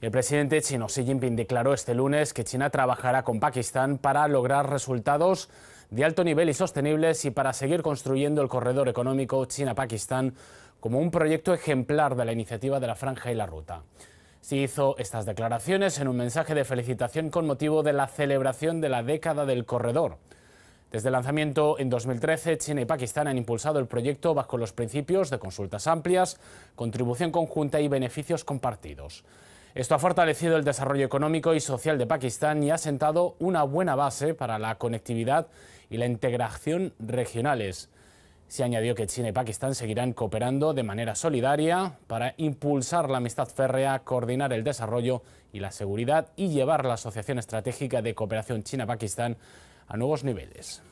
El presidente chino Xi Jinping declaró este lunes que China trabajará con Pakistán para lograr resultados de alto nivel y sostenibles y para seguir construyendo el corredor económico China-Pakistán como un proyecto ejemplar de la iniciativa de la Franja y la Ruta. Se hizo estas declaraciones en un mensaje de felicitación con motivo de la celebración de la década del corredor. Desde el lanzamiento en 2013, China y Pakistán han impulsado el proyecto bajo los principios de consultas amplias, contribución conjunta y beneficios compartidos. Esto ha fortalecido el desarrollo económico y social de Pakistán y ha sentado una buena base para la conectividad y la integración regionales. Se añadió que China y Pakistán seguirán cooperando de manera solidaria para impulsar la amistad férrea, coordinar el desarrollo y la seguridad y llevar la Asociación Estratégica de Cooperación China-Pakistán a nuevos niveles.